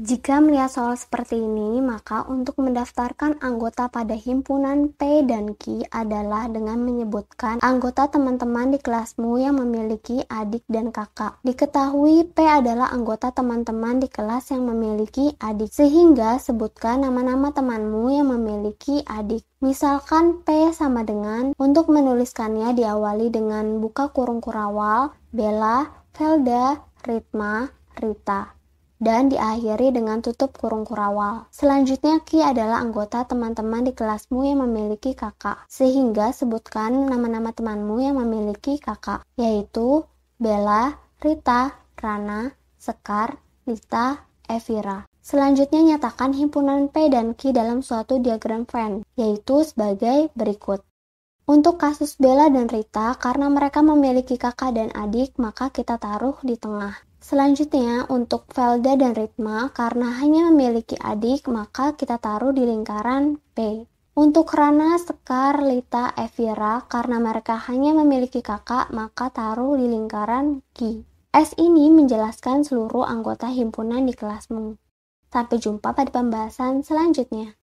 Jika melihat soal seperti ini, maka untuk mendaftarkan anggota pada himpunan P dan Q adalah dengan menyebutkan anggota teman-teman di kelasmu yang memiliki adik dan kakak. Diketahui P adalah anggota teman-teman di kelas yang memiliki adik, sehingga sebutkan nama-nama temanmu yang memiliki adik. Misalkan P sama dengan, untuk menuliskannya diawali dengan buka kurung kurawal, Bella, Felda, Ritma, Rita dan diakhiri dengan tutup kurung kurawal. Selanjutnya, Ki adalah anggota teman-teman di kelasmu yang memiliki kakak, sehingga sebutkan nama-nama temanmu yang memiliki kakak, yaitu Bella, Rita, Rana, Sekar, Lita, Evira. Selanjutnya nyatakan himpunan P dan Ki dalam suatu diagram Venn, yaitu sebagai berikut. Untuk kasus Bella dan Rita, karena mereka memiliki kakak dan adik, maka kita taruh di tengah. Selanjutnya, untuk Velda dan Ritma, karena hanya memiliki adik, maka kita taruh di lingkaran P. Untuk Rana, Sekar, Lita, Evira, karena mereka hanya memiliki kakak, maka taruh di lingkaran Q. S ini menjelaskan seluruh anggota himpunan di kelasmu. Sampai jumpa pada pembahasan selanjutnya.